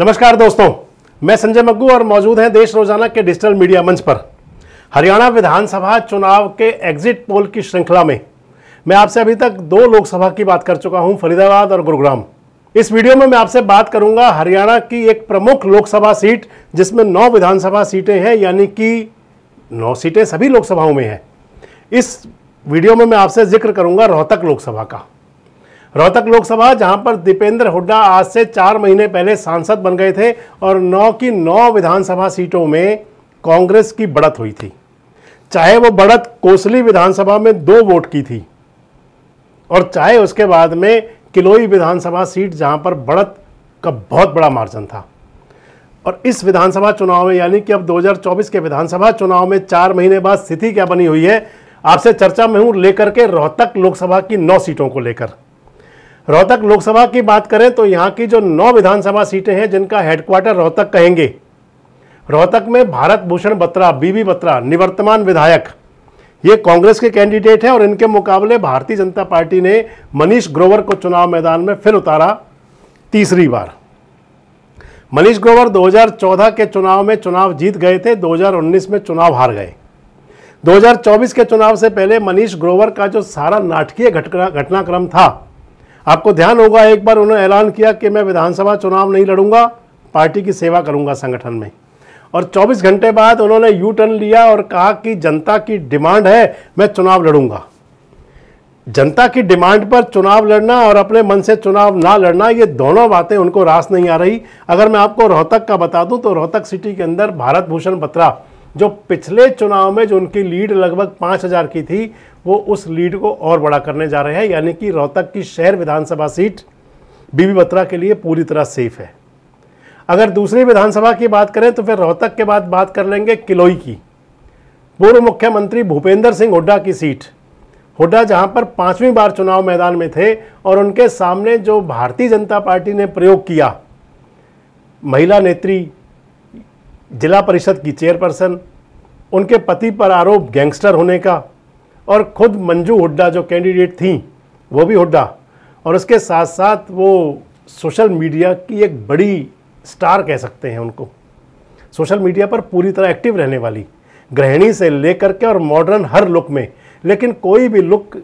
नमस्कार दोस्तों मैं संजय मग्गू और मौजूद हैं देश रोजाना के डिजिटल मीडिया मंच पर हरियाणा विधानसभा चुनाव के एग्जिट पोल की श्रृंखला में मैं आपसे अभी तक दो लोकसभा की बात कर चुका हूं फरीदाबाद और गुरुग्राम इस वीडियो में मैं आपसे बात करूंगा हरियाणा की एक प्रमुख लोकसभा सीट जिसमें नौ विधानसभा सीटें हैं यानी कि नौ सीटें सभी लोकसभाओं में हैं इस वीडियो में मैं आपसे जिक्र करूंगा रोहतक लोकसभा का रोहतक लोकसभा जहां पर दीपेंद्र हुड्डा आज से चार महीने पहले सांसद बन गए थे और नौ की नौ विधानसभा सीटों में कांग्रेस की बढ़त हुई थी चाहे वो बढ़त कोसली विधानसभा में दो वोट की थी और चाहे उसके बाद में किलोई विधानसभा सीट जहां पर बढ़त का बहुत बड़ा मार्जन था और इस विधानसभा चुनाव में यानी कि अब 2024 के विधानसभा चुनाव में चार महीने बाद स्थिति क्या बनी हुई है आपसे चर्चा में हूं लेकर के रोहतक लोकसभा की नौ सीटों को लेकर रोहतक लोकसभा की बात करें तो यहाँ की जो नौ विधानसभा सीटें हैं जिनका हेडक्वार्टर रोहतक कहेंगे रोहतक में भारत भूषण बत्रा बीबी बत्रा निवर्तमान विधायक ये कांग्रेस के कैंडिडेट हैं और इनके मुकाबले भारतीय जनता पार्टी ने मनीष ग्रोवर को चुनाव मैदान में फिर उतारा तीसरी बार मनीष ग्रोवर 2014 के चुनाव में चुनाव जीत गए थे 2019 में चुनाव हार गए 2024 के चुनाव से पहले मनीष ग्रोवर का जो सारा नाटकीय घटनाक्रम था आपको ध्यान होगा एक बार उन्होंने ऐलान किया कि मैं विधानसभा चुनाव नहीं लड़ूंगा पार्टी की सेवा करूंगा संगठन में और 24 घंटे बाद उन्होंने यू टर्न लिया और कहा कि जनता की डिमांड है मैं चुनाव लड़ूंगा जनता की डिमांड पर चुनाव लड़ना और अपने मन से चुनाव ना लड़ना ये दोनों बातें उनको रास नहीं आ रही अगर मैं आपको रोहतक का बता दूं तो रोहतक सिटी के अंदर भारत भूषण बत्रा जो पिछले चुनाव में जो उनकी लीड लगभग पाँच हज़ार की थी वो उस लीड को और बड़ा करने जा रहे हैं यानी कि रोहतक की शहर विधानसभा सीट बीबी बत्रा के लिए पूरी तरह सेफ है अगर दूसरी विधानसभा की बात करें तो फिर रोहतक के बाद बात कर लेंगे किलोई की पूर्व मुख्यमंत्री भूपेंद्र सिंह हुड्डा की सीट हुड्डा जहां पर पांचवीं बार चुनाव मैदान में थे और उनके सामने जो भारतीय जनता पार्टी ने प्रयोग किया महिला नेत्री जिला परिषद की चेयरपर्सन उनके पति पर आरोप गैंगस्टर होने का और खुद मंजू हुड्डा जो कैंडिडेट थी वो भी हुड्डा और उसके साथ साथ वो सोशल मीडिया की एक बड़ी स्टार कह सकते हैं उनको सोशल मीडिया पर पूरी तरह एक्टिव रहने वाली गृहिणी से लेकर के और मॉडर्न हर लुक में लेकिन कोई भी लुक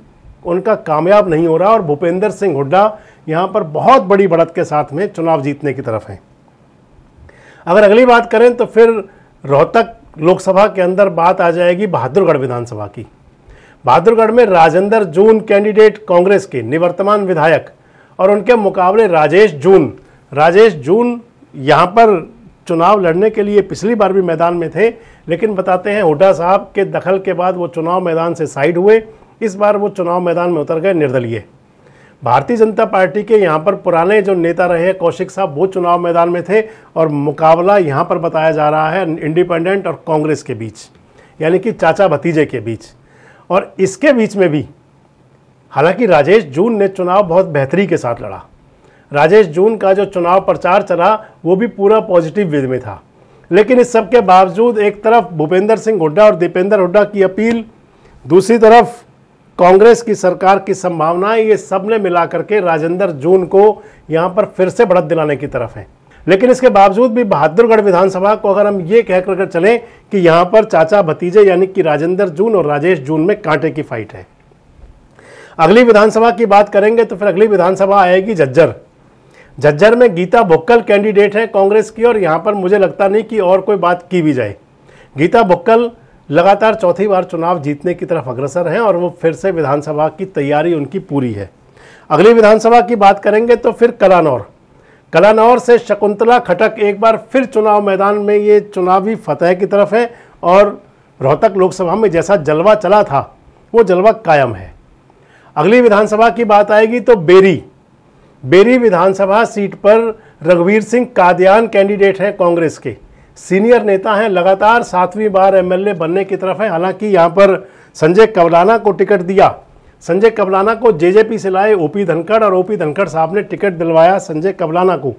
उनका कामयाब नहीं हो रहा और भूपेंद्र सिंह हुड्डा यहाँ पर बहुत बड़ी बढ़त के साथ में चुनाव जीतने की तरफ हैं अगर अगली बात करें तो फिर रोहतक लोकसभा के अंदर बात आ जाएगी बहादुरगढ़ विधानसभा की बहादुरगढ़ में राजेंद्र जून कैंडिडेट कांग्रेस के निवर्तमान विधायक और उनके मुकाबले राजेश जून राजेश जून यहाँ पर चुनाव लड़ने के लिए पिछली बार भी मैदान में थे लेकिन बताते हैं हुडा साहब के दखल के बाद वो चुनाव मैदान से साइड हुए इस बार वो चुनाव मैदान में उतर गए निर्दलीय भारतीय जनता पार्टी के यहाँ पर पुराने जो नेता रहे कौशिक साहब वो चुनाव मैदान में थे और मुकाबला यहाँ पर बताया जा रहा है इंडिपेंडेंट और कांग्रेस के बीच यानी कि चाचा भतीजे के बीच और इसके बीच में भी हालांकि राजेश जून ने चुनाव बहुत बेहतरी के साथ लड़ा राजेश जून का जो चुनाव प्रचार चला वो भी पूरा पॉजिटिव वे में था लेकिन इस सब के बावजूद एक तरफ भूपेंद्र सिंह हुड्डा और दीपेंद्र हुड्डा की अपील दूसरी तरफ कांग्रेस की सरकार की संभावनाएं ये सब ने मिला करके राजेंद्र जून को यहाँ पर फिर से बढ़त दिलाने की तरफ हैं लेकिन इसके बावजूद भी बहादुरगढ़ विधानसभा को अगर हम ये कह कर चलें कि यहाँ पर चाचा भतीजे यानी कि राजेंद्र जून और राजेश जून में कांटे की फाइट है अगली विधानसभा की बात करेंगे तो फिर अगली विधानसभा आएगी झज्जर झज्जर में गीता भुक्कल कैंडिडेट है कांग्रेस की और यहाँ पर मुझे लगता नहीं कि और कोई बात की भी जाए गीता भुक्कल लगातार चौथी बार चुनाव जीतने की तरफ अग्रसर हैं और वो फिर से विधानसभा की तैयारी उनकी पूरी है अगली विधानसभा की बात करेंगे तो फिर कलानौर कलानौर से शकुंतला खटक एक बार फिर चुनाव मैदान में ये चुनावी फतेह की तरफ है और रोहतक लोकसभा में जैसा जलवा चला था वो जलवा कायम है अगली विधानसभा की बात आएगी तो बेरी बेरी विधानसभा सीट पर रघुवीर सिंह कादयान कैंडिडेट हैं कांग्रेस के सीनियर नेता हैं लगातार सातवीं बार एमएलए बनने की तरफ है हालांकि यहाँ पर संजय कवलाना को टिकट दिया संजय कबलाना को जेजेपी से लाए ओपी धनखड़ और ओपी धनखड़ साहब ने टिकट दिलवाया संजय कबलाना को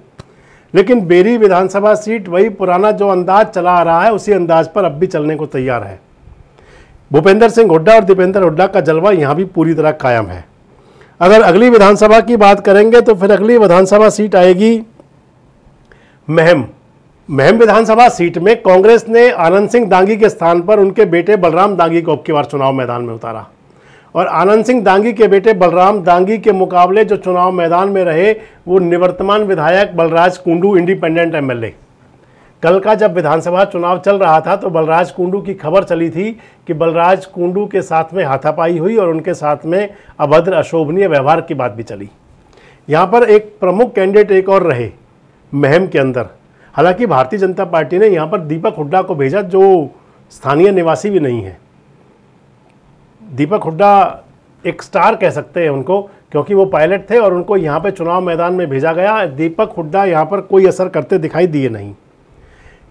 लेकिन बेरी विधानसभा सीट वही पुराना जो अंदाज चला आ रहा है उसी अंदाज पर अब भी चलने को तैयार है भूपेंद्र सिंह हुड्डा और दीपेंद्र हुड्डा का जलवा यहाँ भी पूरी तरह कायम है अगर अगली विधानसभा की बात करेंगे तो फिर अगली विधानसभा सीट आएगी महम महम विधानसभा सीट में कांग्रेस ने आनंद सिंह दांगी के स्थान पर उनके बेटे बलराम दांगी को अब की बार चुनाव मैदान में उतारा और आनंद सिंह दांगी के बेटे बलराम दांगी के मुकाबले जो चुनाव मैदान में रहे वो निवर्तमान विधायक बलराज कुंडू इंडिपेंडेंट एमएलए कल का जब विधानसभा चुनाव चल रहा था तो बलराज कुंडू की खबर चली थी कि बलराज कुंडू के साथ में हाथापाई हुई और उनके साथ में अभद्र अशोभनीय व्यवहार की बात भी चली यहाँ पर एक प्रमुख कैंडिडेट एक और रहे महम के अंदर हालांकि भारतीय जनता पार्टी ने यहाँ पर दीपक हुड्डा को भेजा जो स्थानीय निवासी भी नहीं है दीपक हुड्डा एक स्टार कह सकते हैं उनको क्योंकि वो पायलट थे और उनको यहाँ पे चुनाव मैदान में भेजा गया दीपक हुड्डा यहाँ पर कोई असर करते दिखाई दिए नहीं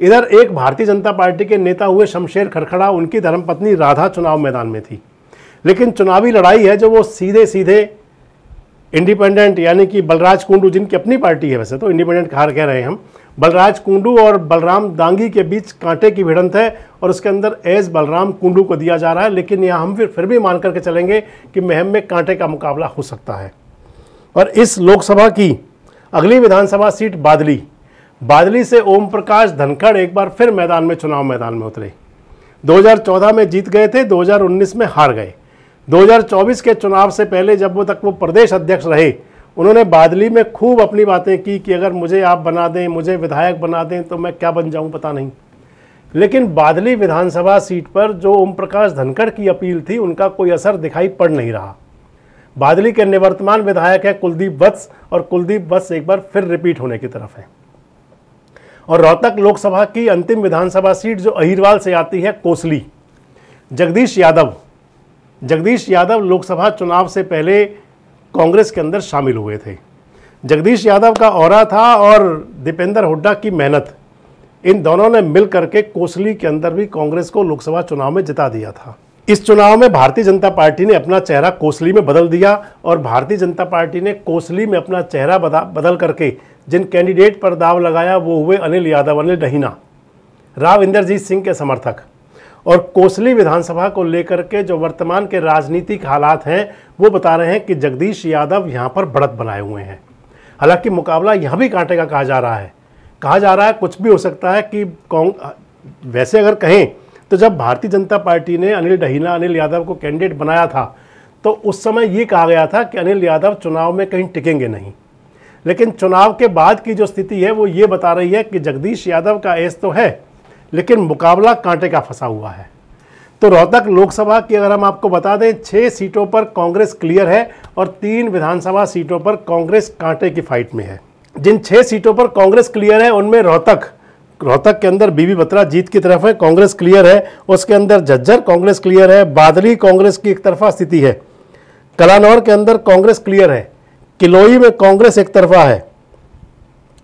इधर एक भारतीय जनता पार्टी के नेता हुए शमशेर खरखड़ा उनकी धर्मपत्नी राधा चुनाव मैदान में थी लेकिन चुनावी लड़ाई है जो वो सीधे सीधे इंडिपेंडेंट यानी कि बलराज कुंडू जिनकी अपनी पार्टी है वैसे तो इंडिपेंडेंट कहा कह रहे हैं हम बलराज कुंडू और बलराम दांगी के बीच कांटे की भिड़ंत है और उसके अंदर एज बलराम कुंडू को दिया जा रहा है लेकिन यह हम फिर फिर भी मान करके चलेंगे कि महम में कांटे का मुकाबला हो सकता है और इस लोकसभा की अगली विधानसभा सीट बादली बादली से ओम प्रकाश धनखड़ एक बार फिर मैदान में चुनाव मैदान में उतरे 2014 में जीत गए थे 2019 में हार गए 2024 के चुनाव से पहले जब वो तक वो प्रदेश अध्यक्ष रहे उन्होंने बादली में खूब अपनी बातें की कि अगर मुझे आप बना दें मुझे विधायक बना दें तो मैं क्या बन जाऊं पता नहीं लेकिन बादली विधानसभा सीट पर जो ओम प्रकाश धनखड़ की अपील थी उनका कोई असर दिखाई पड़ नहीं रहा बादली के निवर्तमान विधायक है कुलदीप वत्स और कुलदीप वत्स एक बार फिर रिपीट होने की तरफ है और रोहतक लोकसभा की अंतिम विधानसभा सीट जो अहिरवाल से आती है कोसली जगदीश यादव जगदीश यादव लोकसभा चुनाव से पहले कांग्रेस के अंदर शामिल हुए थे जगदीश यादव का और था और दीपेंद्र हुड्डा की मेहनत इन दोनों ने मिल करके कोसली के अंदर भी कांग्रेस को लोकसभा चुनाव में जिता दिया था इस चुनाव में भारतीय जनता पार्टी ने अपना चेहरा कोसली में बदल दिया और भारतीय जनता पार्टी ने कोसली में अपना चेहरा बदल करके जिन कैंडिडेट पर दाव लगाया वो हुए अनिल यादव अनिल डहीना राव इंद्रजीत सिंह के समर्थक और कोसली विधानसभा को लेकर के जो वर्तमान के राजनीतिक हालात हैं वो बता रहे हैं कि जगदीश यादव यहाँ पर बढ़त बनाए हुए हैं हालांकि मुकाबला यहाँ भी कांटे का कहा जा रहा है कहा जा रहा है कुछ भी हो सकता है कि वैसे अगर कहें तो जब भारतीय जनता पार्टी ने अनिल डहीना अनिल यादव को कैंडिडेट बनाया था तो उस समय ये कहा गया था कि अनिल यादव चुनाव में कहीं टिकेंगे नहीं लेकिन चुनाव के बाद की जो स्थिति है वो ये बता रही है कि जगदीश यादव का एज तो है लेकिन मुकाबला कांटे का फंसा हुआ है तो रोहतक लोकसभा की अगर हम आपको बता दें छः सीटों पर कांग्रेस क्लियर है और तीन विधानसभा सीटों पर कांग्रेस कांटे की फाइट में है जिन छः सीटों पर कांग्रेस क्लियर है उनमें रोहतक रोहतक के अंदर बीबी बत्रा जीत की तरफ है कांग्रेस क्लियर है उसके अंदर झज्जर कांग्रेस क्लियर है बादली कांग्रेस की एक तरफा स्थिति है कलानौर के अंदर कांग्रेस क्लियर है किलोई में कांग्रेस एक तरफा है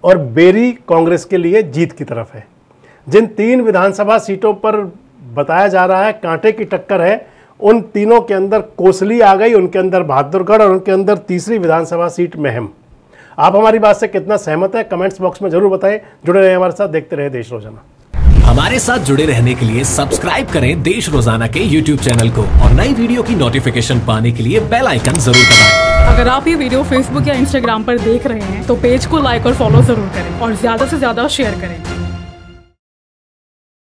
और बेरी कांग्रेस के लिए जीत की तरफ है जिन तीन विधानसभा सीटों पर बताया जा रहा है कांटे की टक्कर है उन तीनों के अंदर कोसली आ गई उनके अंदर बहादुरगढ़ और उनके अंदर तीसरी विधानसभा सीट महम आप हमारी बात से कितना सहमत है कमेंट्स बॉक्स में जरूर बताएं जुड़े रहे हमारे साथ देखते रहे देश रोजाना हमारे साथ जुड़े रहने के लिए सब्सक्राइब करें देश रोजाना के यूट्यूब चैनल को और नई वीडियो की नोटिफिकेशन पाने के लिए बेल आइकन जरूर दबाएं। अगर आप ये वीडियो फेसबुक या इंस्टाग्राम पर देख रहे हैं तो पेज को लाइक और फॉलो जरूर करें और ज्यादा से ज्यादा शेयर करें